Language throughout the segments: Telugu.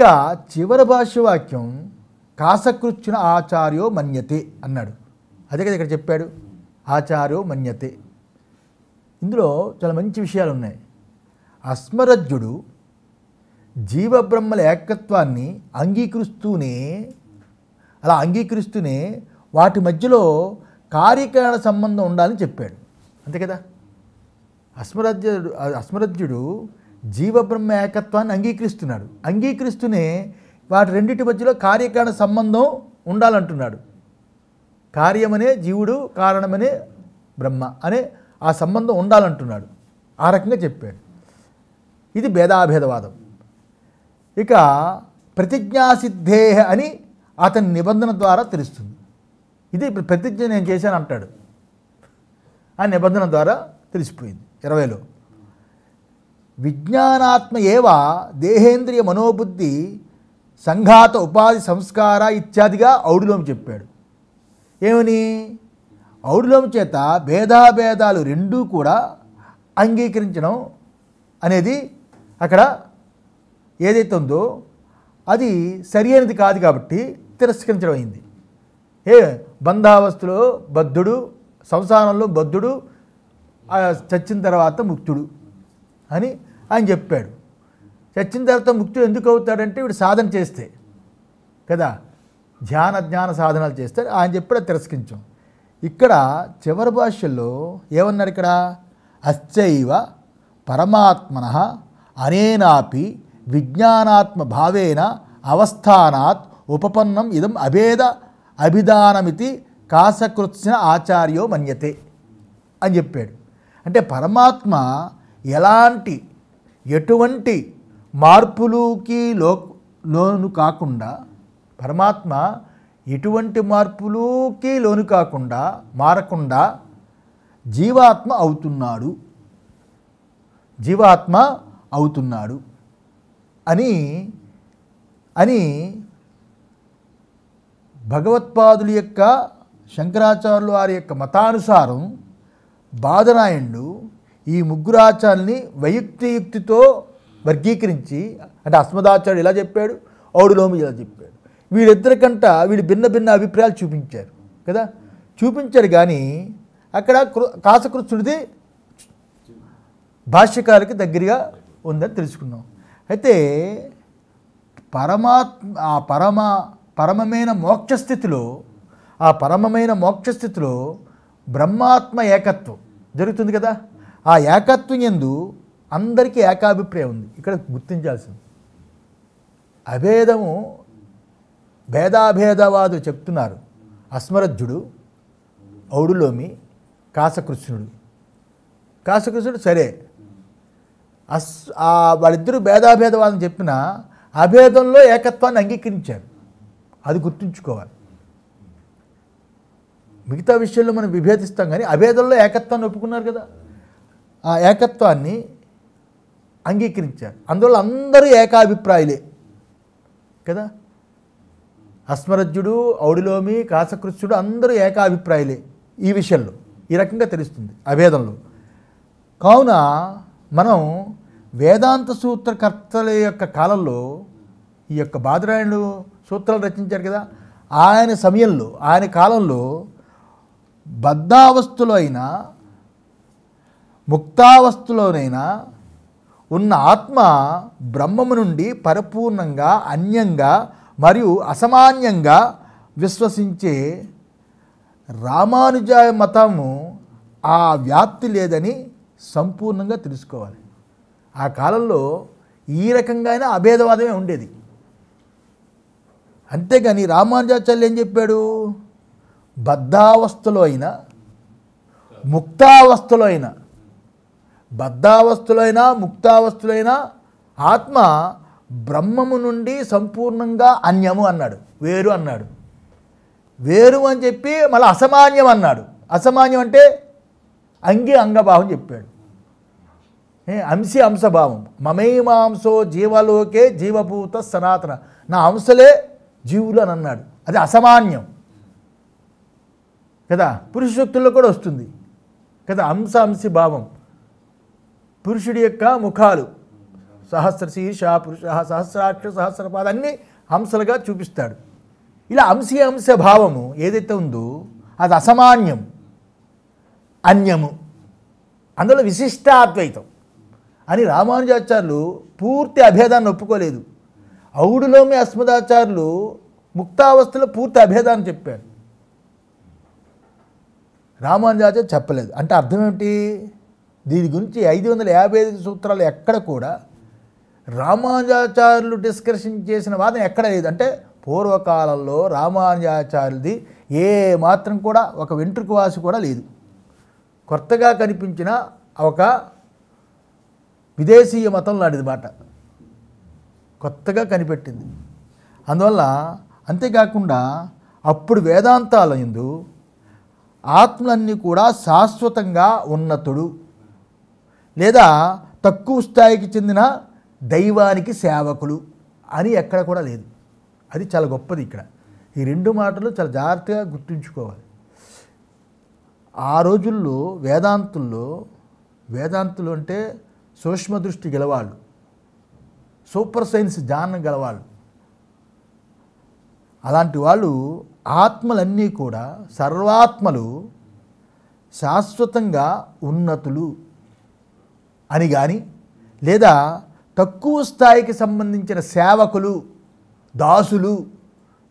ఇక చివరి భాష్యవాక్యం కాసకృత్యున ఆచార్యో మన్యతే అన్నాడు అదే కదా ఇక్కడ చెప్పాడు ఆచార్యో మన్యతే ఇందులో చాలా మంచి విషయాలు ఉన్నాయి అస్మరజ్జుడు జీవబ్రహ్మల ఏకత్వాన్ని అంగీకరిస్తూనే అలా అంగీకరిస్తూనే వాటి మధ్యలో కార్యకరణ సంబంధం ఉండాలని చెప్పాడు అంతే కదా అస్మరజ్జుడు అస్మరజ్జుడు జీవబ్రహ్మ ఏకత్వాన్ని అంగీకరిస్తున్నాడు అంగీకరిస్తూనే వాటి రెండింటి మధ్యలో కార్యకారణ సంబంధం ఉండాలంటున్నాడు కార్యమనే జీవుడు కారణమనే బ్రహ్మ అనే ఆ సంబంధం ఉండాలంటున్నాడు ఆ రకంగా చెప్పాడు ఇది భేదాభేదవాదం ఇక ప్రతిజ్ఞాసిద్ధే అని అతని నిబంధన ద్వారా తెలుస్తుంది ఇది ప్రతిజ్ఞ నేను చేశాను అంటాడు ఆ నిబంధన ద్వారా తెలిసిపోయింది ఇరవైలో విజ్ఞానాత్మ ఏవ దేహేంద్రియ మనోబుద్ధి సంఘాత ఉపాధి సంస్కార ఇత్యాదిగా ఔడులోం చెప్పాడు ఏమని ఔడులోం చేత భేదాభేదాలు రెండూ కూడా అంగీకరించడం అనేది అక్కడ ఏదైతే ఉందో అది సరి అయినది కాదు కాబట్టి తిరస్కరించడం అయింది ఏ బంధావస్థలో బద్ధుడు సంసారంలో బద్ధుడు చచ్చిన తర్వాత ముక్తుడు అని అని చెప్పాడు చచ్చిన తర్వాత ముక్తుడు ఎందుకు అవుతాడంటే వీడు సాధన చేస్తే కదా ధ్యాన జ్ఞాన సాధనాలు చేస్తే ఆయన చెప్పాడు తిరస్కరించాం ఇక్కడ చివరి భాషల్లో ఏమన్నారు ఇక్కడ అశ్చైవ పరమాత్మన అనేనాపి విజ్ఞానాత్మ భావేన అవస్థానాత్ ఉపపన్నం ఇదం అభేద అభిధానమితి కాసకృత్సిన ఆచార్యో మన్యతే అని చెప్పాడు అంటే పరమాత్మ ఎలాంటి ఎటువంటి మార్పులుకి లో లోను కాకుండా పరమాత్మ ఎటువంటి మార్పులుకి లోను కాకుండా మారకుండా జీవాత్మ అవుతున్నాడు జీవాత్మ అవుతున్నాడు అని అని భగవత్పాదుల యొక్క శంకరాచార్యుల వారి యొక్క మతానుసారం బాదరాయణుడు ఈ ముగ్గురు ముగ్గురాచార్యుల్ని వైయుక్తియుక్తితో వర్గీకరించి అంటే అస్మదాచార్యుడు ఇలా చెప్పాడు ఔడులోమి ఇలా చెప్పాడు వీళ్ళిద్దరికంట వీళ్ళు భిన్న భిన్న అభిప్రాయాలు చూపించారు కదా చూపించారు కానీ అక్కడ కృ కాశకృష్ణుడిది భాష్యకారికి దగ్గరగా ఉందని తెలుసుకున్నాం అయితే పరమాత్మ ఆ పరమ పరమమైన మోక్షస్థితిలో ఆ పరమమైన మోక్షస్థితిలో బ్రహ్మాత్మ ఏకత్వం జరుగుతుంది కదా ఆ ఏకత్వం ఎందు అందరికీ ఏకాభిప్రాయం ఉంది ఇక్కడ గుర్తించాల్సింది అభేదము భేదాభేదవాదు చెప్తున్నారు అస్మరజ్జుడు ఔడులోమి కాసకృష్ణుడు కాసకృష్ణుడు సరే అస్ వాళ్ళిద్దరూ భేదాభేదవాదం చెప్పిన అభేదంలో ఏకత్వాన్ని అంగీకరించారు అది గుర్తుంచుకోవాలి మిగతా విషయంలో మనం విభేదిస్తాం కానీ అభేదంలో ఏకత్వాన్ని ఒప్పుకున్నారు కదా ఆ ఏకత్వాన్ని అంగీకరించారు అందువల్ల అందరూ ఏకాభిప్రాయులే కదా అస్మరజ్జుడు ఔడిలోమి కాసకృష్ణుడు అందరూ ఏకాభిప్రాయులే ఈ విషయంలో ఈ రకంగా తెలుస్తుంది అభేదంలో కావున మనం వేదాంత సూత్రకర్తల యొక్క కాలంలో ఈ యొక్క బాదరాయణుడు సూత్రాలు రచించారు కదా ఆయన సమయంలో ఆయన కాలంలో అయిన ముక్తావస్థలోనైనా ఉన్న ఆత్మ బ్రహ్మము నుండి పరిపూర్ణంగా అన్యంగా మరియు అసమాన్యంగా విశ్వసించే రామానుజ మతము ఆ వ్యాప్తి లేదని సంపూర్ణంగా తెలుసుకోవాలి ఆ కాలంలో ఈ రకంగానే అభేదవాదమే ఉండేది అంతేగాని రామానుజాచార్యులు ఏం చెప్పాడు బద్ధావస్థలో అయినా ముక్తావస్థలో అయినా బద్ధావస్థులైనా ముక్తావస్థులైనా ఆత్మ బ్రహ్మము నుండి సంపూర్ణంగా అన్యము అన్నాడు వేరు అన్నాడు వేరు అని చెప్పి మళ్ళీ అసమాన్యం అన్నాడు అసమాన్యం అంటే అంగి అంగభావం చెప్పాడు అంశి అంశభావం మమేమాంసో జీవలోకే జీవభూత సనాతన నా అంశలే జీవులు అని అన్నాడు అది అసమాన్యం కదా పురుషశక్తుల్లో కూడా వస్తుంది కదా అంశ అంశి భావం పురుషుడి యొక్క ముఖాలు సహస్ర శీర్ష పురుష సహస్రాక్ష సహస్రపాద పాదాన్ని హంసలుగా చూపిస్తాడు ఇలా అంశీ అంశ భావము ఏదైతే ఉందో అది అసమాన్యం అన్యము అందులో విశిష్ట అద్వైతం అని రామానుజాచార్యులు పూర్తి అభేదాన్ని ఒప్పుకోలేదు ఔడులోమి అస్మదాచార్యులు ముక్తావస్థలో పూర్తి అభేదాన్ని చెప్పారు రామానుజాచార్య చెప్పలేదు అంటే అర్థం ఏమిటి దీని గురించి ఐదు వందల యాభై ఐదు సూత్రాలు ఎక్కడ కూడా రామానుజాచార్యులు డిస్కషన్ చేసిన వాదన ఎక్కడ లేదు అంటే పూర్వకాలంలో రామానుజాచార్యులది ఏ మాత్రం కూడా ఒక వెంట్రుకు వాసి కూడా లేదు కొత్తగా కనిపించిన ఒక విదేశీయ మతం లాంటిది మాట కొత్తగా కనిపెట్టింది అందువల్ల అంతేకాకుండా అప్పుడు వేదాంతాల ఎందు ఆత్మలన్నీ కూడా శాశ్వతంగా ఉన్నతుడు లేదా తక్కువ స్థాయికి చెందిన దైవానికి సేవకులు అని ఎక్కడ కూడా లేదు అది చాలా గొప్పది ఇక్కడ ఈ రెండు మాటలు చాలా జాగ్రత్తగా గుర్తుంచుకోవాలి ఆ రోజుల్లో వేదాంతుల్లో వేదాంతులు అంటే సూక్ష్మ దృష్టి గలవాళ్ళు సూపర్ సైన్స్ జాన్ గలవాళ్ళు అలాంటి వాళ్ళు ఆత్మలన్నీ కూడా సర్వాత్మలు శాశ్వతంగా ఉన్నతులు అని కానీ లేదా తక్కువ స్థాయికి సంబంధించిన సేవకులు దాసులు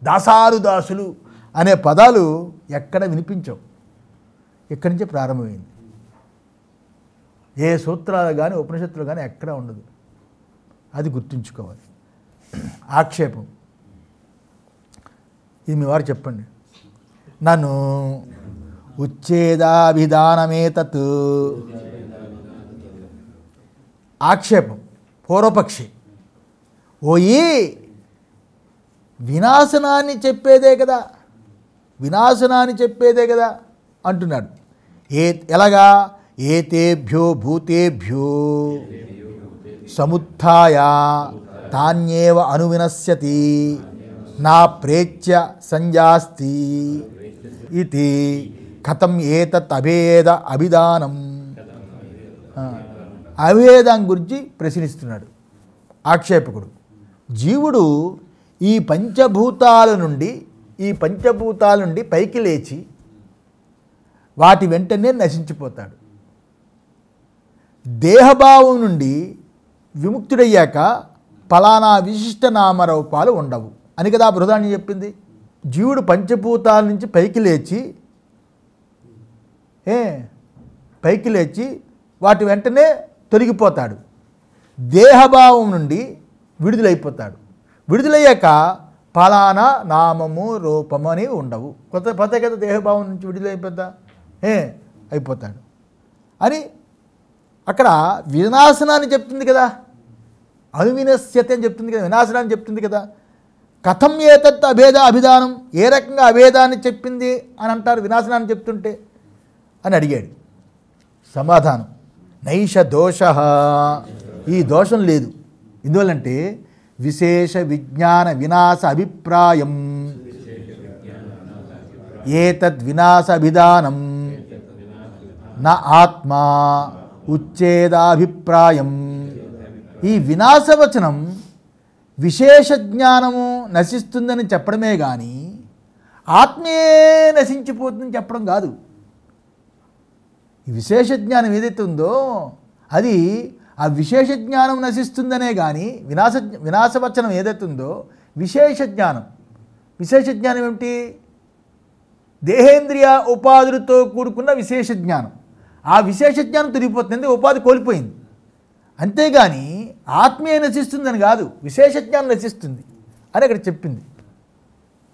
దాసారు దాసులు అనే పదాలు ఎక్కడ వినిపించవు ఇక్కడి నుంచే ప్రారంభమైంది ఏ సూత్రాలు కానీ ఉపనిషత్తులు కానీ ఎక్కడ ఉండదు అది గుర్తుంచుకోవాలి ఆక్షేపం ఇది మీ వారు చెప్పండి నన్ను ఉచ్ఛేదాభిధానమే తత్ ఆక్షేపం పూర్వపక్షి ఓయి వినాశనాన్ని చెప్పేదే కదా వినాశనాన్ని చెప్పేదే కదా అంటున్నాడు ఏ ఎలాగా ఏతేభ్యో భూతేభ్యో సముత్య తాన్యేవ అనువినశ్యతి నా ప్రేత్య సంజాస్తి ఇది కథం ఏతత్ అభేద అభిధానం అవేదాం గురించి ప్రశ్నిస్తున్నాడు ఆక్షేపకుడు జీవుడు ఈ పంచభూతాల నుండి ఈ పంచభూతాల నుండి పైకి లేచి వాటి వెంటనే నశించిపోతాడు దేహభావం నుండి విముక్తుడయ్యాక ఫలానా విశిష్ట నామరూపాలు ఉండవు అని కదా బృహదాన్ని చెప్పింది జీవుడు పంచభూతాల నుంచి పైకి లేచి ఏ పైకి లేచి వాటి వెంటనే తొలగిపోతాడు దేహభావం నుండి విడుదలైపోతాడు విడుదలయ్యాక ఫలానా నామము రూపము అనేవి ఉండవు కొత్త కొత్త కదా దేహభావం నుంచి విడుదలైపోతా ఏ అయిపోతాడు అని అక్కడ వినాశనాన్ని చెప్తుంది కదా అనువినశ్యత అని చెప్తుంది కదా వినాశనాన్ని చెప్తుంది కదా కథం ఏతత్ అభేద అభిధానం ఏ రకంగా అభేదాన్ని చెప్పింది అని అంటారు వినాశనాన్ని చెప్తుంటే అని అడిగాడు సమాధానం నైష దోష ఈ దోషం లేదు ఎందువలంటే విశేష విజ్ఞాన వినాశ అభిప్రాయం ఏతద్ అభిధానం నా ఆత్మ ఉచ్ఛేదాభిప్రాయం ఈ వినాశవచనం విశేష జ్ఞానము నశిస్తుందని చెప్పడమే కానీ ఆత్మే నశించిపోతుందని చెప్పడం కాదు ఈ విశేష జ్ఞానం ఏదైతే ఉందో అది ఆ విశేష జ్ఞానం నశిస్తుందనే కానీ వినాశ వినాశవచనం ఏదైతే ఉందో విశేష జ్ఞానం విశేష జ్ఞానం ఏమిటి దేహేంద్రియ ఉపాధులతో కూడుకున్న విశేష జ్ఞానం ఆ విశేష జ్ఞానం తిరిగిపోతుంది ఉపాధి కోల్పోయింది అంతేగాని ఆత్మీయ నశిస్తుందని కాదు విశేష జ్ఞానం నశిస్తుంది అని అక్కడ చెప్పింది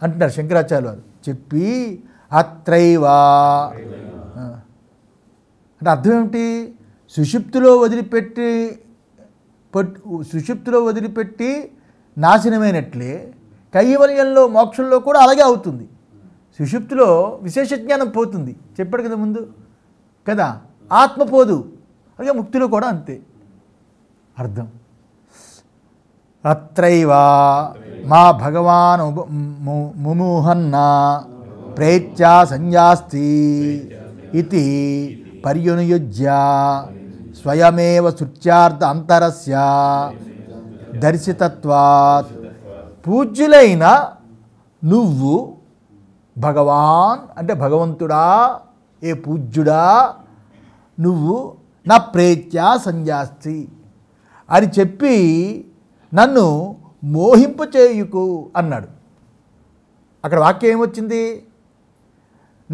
అంటున్నారు శంకరాచార్య వారు చెప్పి అత్రైవా అంటే అర్థం ఏమిటి సుషుప్తిలో వదిలిపెట్టి సుషుప్తిలో వదిలిపెట్టి నాశనమైనట్లే కైవల్యంలో మోక్షంలో కూడా అలాగే అవుతుంది సుషుప్తిలో విశేష జ్ఞానం పోతుంది చెప్పాడు కదా ముందు కదా ఆత్మ పోదు అలాగే ముక్తిలో కూడా అంతే అర్థం అత్రైవా మా భగవాన్ ముమోహన్నా ప్రేత్యా సంజాస్తి ఇది పర్యనుయుజ్య స్వయమేవ శృత్యార్థ అంతరస్య దర్శితత్వాత్ పూజ్యులైన నువ్వు భగవాన్ అంటే భగవంతుడా ఏ పూజ్యుడా నువ్వు నా ప్రేత్యా సంజాస్తి అని చెప్పి నన్ను మోహింపచేయుకు అన్నాడు అక్కడ వాక్యం ఏమొచ్చింది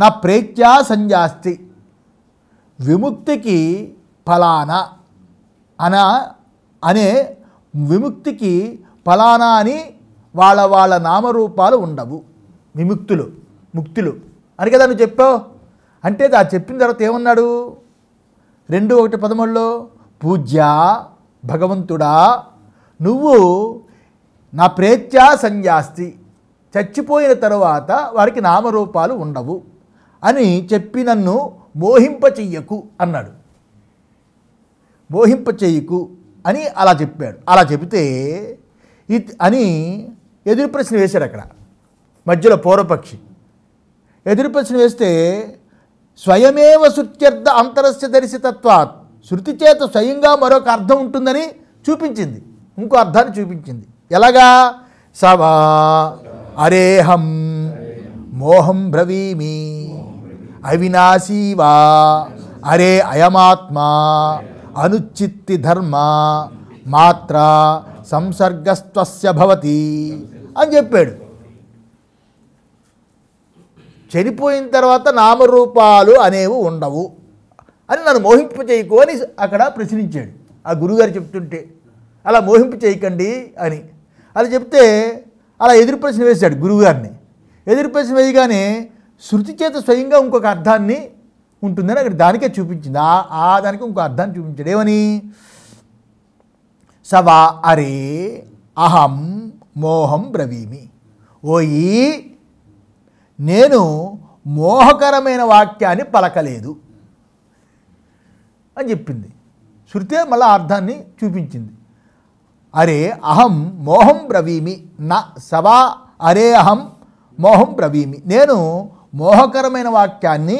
నా ప్రేత్యా సంజాస్తి విముక్తికి ఫలానా అనా అనే విముక్తికి ఫలానా అని వాళ్ళ వాళ్ళ నామరూపాలు ఉండవు విముక్తులు ముక్తులు అని కదా నువ్వు చెప్పావు అంటే ఆ చెప్పిన తర్వాత ఏమన్నాడు రెండు ఒకటి పదమూడులో పూజ్య భగవంతుడా నువ్వు నా ప్రేత్యా సంజాస్తి చచ్చిపోయిన తర్వాత వారికి నామరూపాలు ఉండవు అని చెప్పి నన్ను మోహింపచెయ్యకు అన్నాడు మోహింపచెయ్యకు అని అలా చెప్పాడు అలా చెబితే అని ఎదురు ప్రశ్న వేశాడు అక్కడ మధ్యలో పూర్వపక్షి ఎదురు ప్రశ్న వేస్తే స్వయమేవ శృత్యర్థ అంతరస్య దర్శితత్వాత్ శృతి చేత స్వయంగా మరొక అర్థం ఉంటుందని చూపించింది ఇంకో అర్థాన్ని చూపించింది ఎలాగా సవా అరేహం మోహం బ్రవీమీ అవినాశీవా అరే అయమాత్మా అనుచిత్తి ధర్మ మాత్ర సంసర్గస్వస్య భవతి అని చెప్పాడు చనిపోయిన తర్వాత నామరూపాలు అనేవి ఉండవు అని నన్ను మోహింపు చేయకు అని అక్కడ ప్రశ్నించాడు ఆ గురుగారు చెప్తుంటే అలా మోహింపు చేయకండి అని అలా చెప్తే అలా ఎదురు ప్రశ్న వేశాడు గురువుగారిని ఎదురు ప్రశ్న వేయగానే శృతి చేత స్వయంగా ఇంకొక అర్థాన్ని ఉంటుందని అక్కడ దానికే చూపించింది ఆ దానికి ఇంకొక అర్థాన్ని చూపించాడు ఏమని సవా అరే అహం మోహం బ్రవీమి ఓయి నేను మోహకరమైన వాక్యాన్ని పలకలేదు అని చెప్పింది శృతే మళ్ళా అర్థాన్ని చూపించింది అరే అహం మోహం బ్రవీమి నా సవా అరే అహం మోహం బ్రవీమి నేను మోహకరమైన వాక్యాన్ని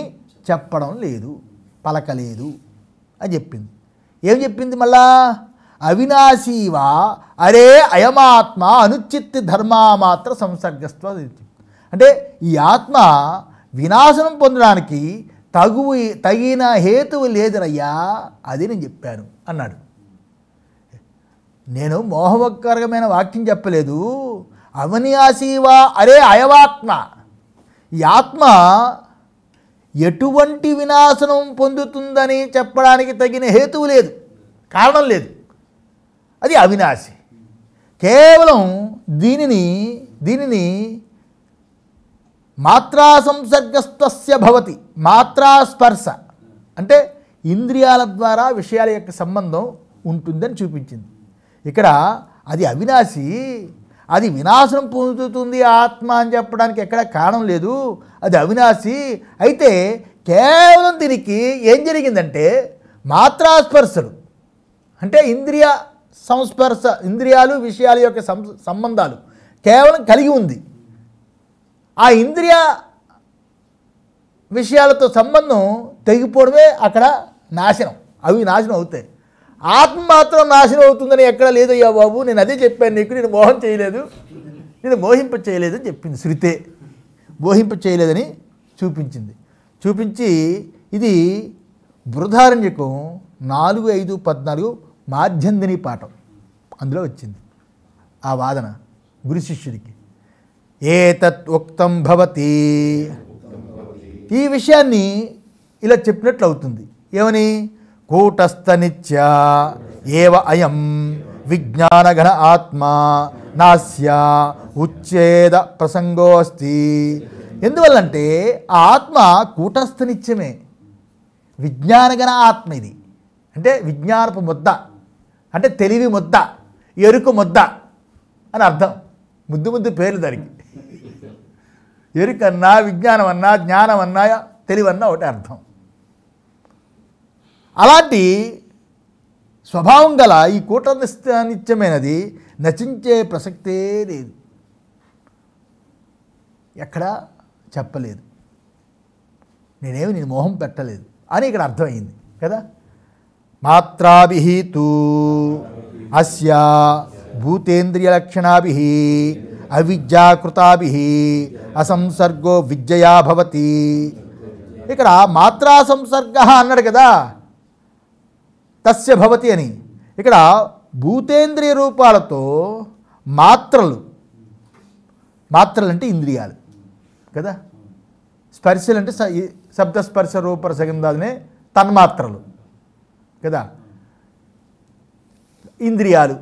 చెప్పడం లేదు పలకలేదు అని చెప్పింది ఏం చెప్పింది మళ్ళా అవినాశీవా అరే అయమాత్మ అనుచిత్తి మాత్ర సంసర్గస్వ అంటే ఈ ఆత్మ వినాశనం పొందడానికి తగు తగిన హేతువు లేదురయ్యా అది నేను చెప్పాను అన్నాడు నేను మోహవకరమైన వాక్యం చెప్పలేదు అవినాశీవా అరే అయవాత్మ ఈ ఆత్మ ఎటువంటి వినాశనం పొందుతుందని చెప్పడానికి తగిన హేతువు లేదు కారణం లేదు అది అవినాశి కేవలం దీనిని దీనిని మాత్రా సంసర్గస్తస్య భవతి మాత్రా స్పర్శ అంటే ఇంద్రియాల ద్వారా విషయాల యొక్క సంబంధం ఉంటుందని చూపించింది ఇక్కడ అది అవినాశి అది వినాశనం పొందుతుంది ఆత్మ అని చెప్పడానికి ఎక్కడ కారణం లేదు అది అవినాశి అయితే కేవలం దీనికి ఏం జరిగిందంటే మాత్రాస్పర్శలు అంటే ఇంద్రియ సంస్పర్శ ఇంద్రియాలు విషయాల యొక్క సంబంధాలు కేవలం కలిగి ఉంది ఆ ఇంద్రియ విషయాలతో సంబంధం తెగిపోవడమే అక్కడ నాశనం అవి నాశనం అవుతాయి ఆత్మ మాత్రం నాశనం అవుతుందని ఎక్కడ లేదయ్యా బాబు నేను అదే చెప్పాను నీకు నేను మోహం చేయలేదు నేను మోహింప చేయలేదు అని చెప్పింది శృతే మోహింప చేయలేదని చూపించింది చూపించి ఇది బృధారణ్యకం నాలుగు ఐదు పద్నాలుగు మాధ్యందిని పాఠం అందులో వచ్చింది ఆ వాదన గురు శిష్యుడికి ఏ తత్ ఉక్తం భవతి ఈ విషయాన్ని ఇలా చెప్పినట్లు అవుతుంది ఏమని కూటస్థనిత్యా ఏవ అయం విజ్ఞానఘన ఆత్మా నాస్య ఉచ్ఛేద ప్రసంగోస్తి ఎందువల్లంటే ఆ ఆత్మ కూటస్థనిత్యమే విజ్ఞానగణ ఆత్మ ఇది అంటే విజ్ఞానపు ముద్ద అంటే తెలివి ముద్ద ఎరుకు ముద్ద అని అర్థం ముద్దు ముద్దు పేర్లు దానికి ఎరుకన్నా విజ్ఞానం అన్నా జ్ఞానం అన్నా తెలివన్నా ఒకటే అర్థం అలాంటి స్వభావం గల ఈ కూటనిత్యమైనది నచించే ప్రసక్తే లేదు ఎక్కడా చెప్పలేదు నేనేమి నేను మోహం పెట్టలేదు అని ఇక్కడ అర్థమైంది కదా మాత్రాభిహీతు అస్య భూతేంద్రియలక్షణాభి అవిద్యాకృతాభి అసంసర్గో విద్యయా భవతి ఇక్కడ మాత్రా సంసర్గ అన్నాడు కదా తస్య భవతి అని ఇక్కడ భూతేంద్రియ రూపాలతో మాత్రలు మాత్రలు అంటే ఇంద్రియాలు కదా స్పర్శలు అంటే శబ్దస్పర్శ రూప సగంధాలనే తన్మాత్రలు కదా ఇంద్రియాలు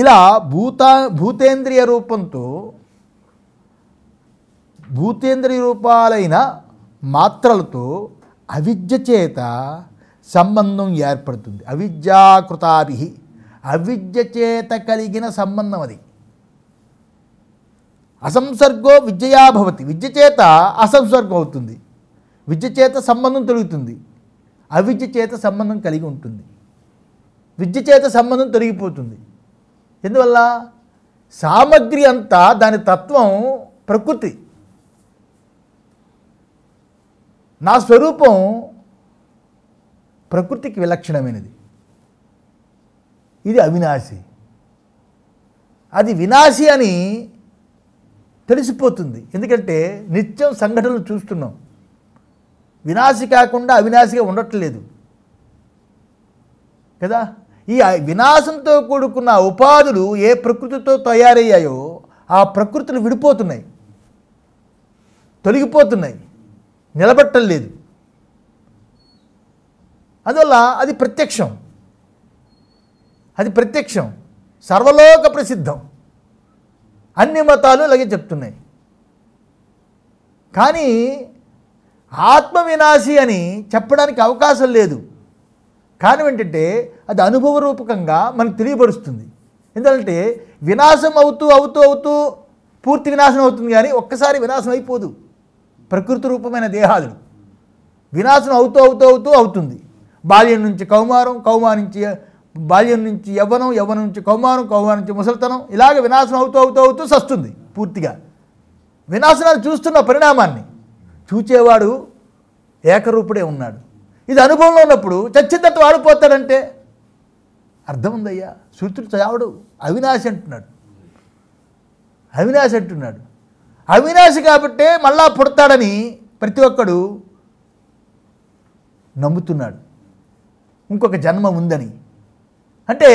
ఇలా భూత భూతేంద్రియ రూపంతో భూతేంద్రియ రూపాలైన మాత్రలతో అవిద్య చేత సంబంధం ఏర్పడుతుంది అవిద్యాకృతాభి అవిద్య చేత కలిగిన సంబంధం అది అసంసర్గో విద్యయా భవతి విద్య చేత అసంసర్గం అవుతుంది విద్య చేత సంబంధం తొలుగుతుంది అవిద్య చేత సంబంధం కలిగి ఉంటుంది విద్య చేత సంబంధం తొలగిపోతుంది ఎందువల్ల సామగ్రి అంతా దాని తత్వం ప్రకృతి నా స్వరూపం ప్రకృతికి విలక్షణమైనది ఇది అవినాశి అది వినాశి అని తెలిసిపోతుంది ఎందుకంటే నిత్యం సంఘటనలు చూస్తున్నాం వినాశి కాకుండా అవినాశిగా ఉండట్లేదు కదా ఈ వినాశంతో కూడుకున్న ఉపాధులు ఏ ప్రకృతితో తయారయ్యాయో ఆ ప్రకృతులు విడిపోతున్నాయి తొలగిపోతున్నాయి నిలబట్టలేదు అందువల్ల అది ప్రత్యక్షం అది ప్రత్యక్షం సర్వలోక ప్రసిద్ధం అన్ని మతాలు అలాగే చెప్తున్నాయి కానీ ఆత్మవినాశి అని చెప్పడానికి అవకాశం లేదు కారణం ఏంటంటే అది అనుభవ రూపకంగా మనకు తెలియపరుస్తుంది ఎందుకంటే వినాశం అవుతూ అవుతూ అవుతూ పూర్తి వినాశనం అవుతుంది కానీ ఒక్కసారి వినాశం అయిపోదు ప్రకృతి రూపమైన దేహాదులు వినాశం అవుతూ అవుతూ అవుతూ అవుతుంది బాల్యం నుంచి కౌమారం కౌమారం నుంచి బాల్యం నుంచి యవ్వనం యవ్వనం నుంచి కౌమారం కౌమారం నుంచి ముసలితనం ఇలాగ వినాశనం అవుతూ అవుతూ అవుతూ సస్తుంది పూర్తిగా వినాశనాలు చూస్తున్న పరిణామాన్ని చూచేవాడు ఏకరూపుడే ఉన్నాడు ఇది అనుభవంలో ఉన్నప్పుడు చచ్చిందట వాడిపోతాడంటే అర్థం ఉందయ్యా సూర్యుడు చావడు అవినాశి అంటున్నాడు అవినాశి అంటున్నాడు అవినాశి కాబట్టే మళ్ళా పుడతాడని ప్రతి ఒక్కడు నమ్ముతున్నాడు ఇంకొక జన్మ ఉందని అంటే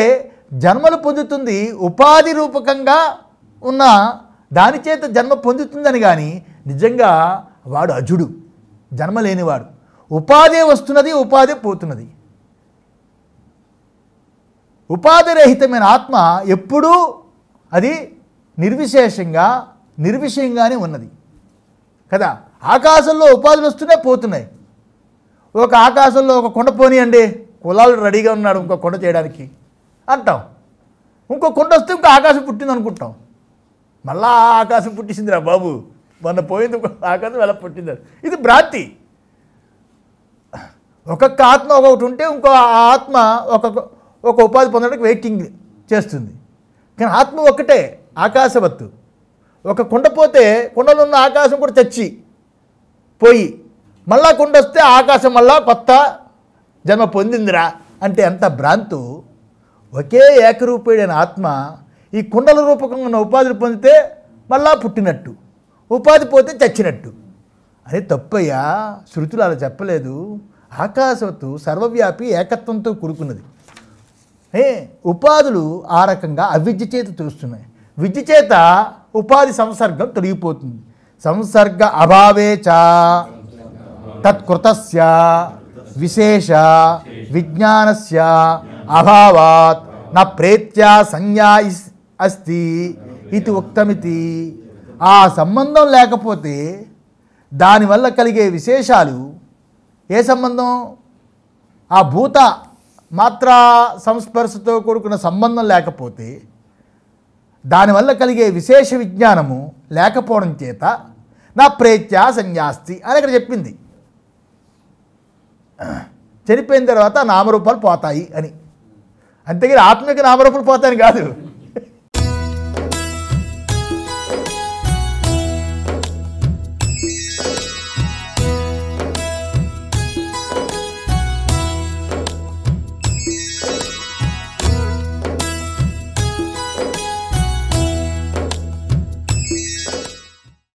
జన్మలు పొందుతుంది ఉపాధి రూపకంగా ఉన్న దాని చేత జన్మ పొందుతుందని కానీ నిజంగా వాడు అజుడు జన్మ లేనివాడు ఉపాధి వస్తున్నది ఉపాధి పోతున్నది ఉపాధిరహితమైన ఆత్మ ఎప్పుడూ అది నిర్విశేషంగా నిర్విషయంగానే ఉన్నది కదా ఆకాశంలో ఉపాధులు వస్తున్నాయి పోతున్నాయి ఒక ఆకాశంలో ఒక కొండ పోనీయండి కులాలు రెడీగా ఉన్నాడు ఇంకో కొండ చేయడానికి అంటాం ఇంకో కొండ వస్తే ఇంకో ఆకాశం పుట్టింది అనుకుంటాం మళ్ళా ఆకాశం పుట్టిందిరా బాబు మొన్న పోయింది ఆకాశం ఎలా పుట్టింది ఇది భ్రాంతి ఒక్కొక్క ఆత్మ ఒకటి ఉంటే ఇంకో ఆత్మ ఒక్కొక్క ఒక ఉపాధి పొందడానికి వెయిటింగ్ చేస్తుంది కానీ ఆత్మ ఒక్కటే ఆకాశవత్తు ఒక కుండ పోతే కుండలో ఉన్న ఆకాశం కూడా చచ్చి పోయి మళ్ళా కుండ వస్తే ఆకాశం మళ్ళా కొత్త జన్మ పొందిందిరా అంటే ఎంత భ్రాంతు ఒకే ఏకరూపుడైన ఆత్మ ఈ కుండల రూపకంగా ఉన్న ఉపాధిని పొందితే మళ్ళా పుట్టినట్టు ఉపాధి పోతే చచ్చినట్టు అని తప్పయ్యా శృతులు అలా చెప్పలేదు ఆకాశవత్తు సర్వవ్యాపి ఏకత్వంతో కూడుకున్నది ఏ ఉపాధులు ఆ రకంగా అవిద్య చేత తెలుస్తున్నాయి విద్య చేత ఉపాధి సంసర్గం తొలగిపోతుంది సంసర్గ అభావే చ తత్కృతస్య విశేష విజ్ఞానస్ అభావాత్ నా ప్రేత్యా సంజ్ఞా అస్తి ఇది ఉక్తమితి ఆ సంబంధం లేకపోతే దానివల్ల కలిగే విశేషాలు ఏ సంబంధం ఆ భూత మాత్ర సంస్పర్శతో కూడుకున్న సంబంధం లేకపోతే దానివల్ల కలిగే విశేష విజ్ఞానము లేకపోవడం చేత నా ప్రేత్యా సంజ్ఞాస్తి అని ఇక్కడ చెప్పింది చనిపోయిన తర్వాత నామరూపాలు పోతాయి అని అంతేగాని ఆత్మీయ నామరూపాలు పోతాయని కాదు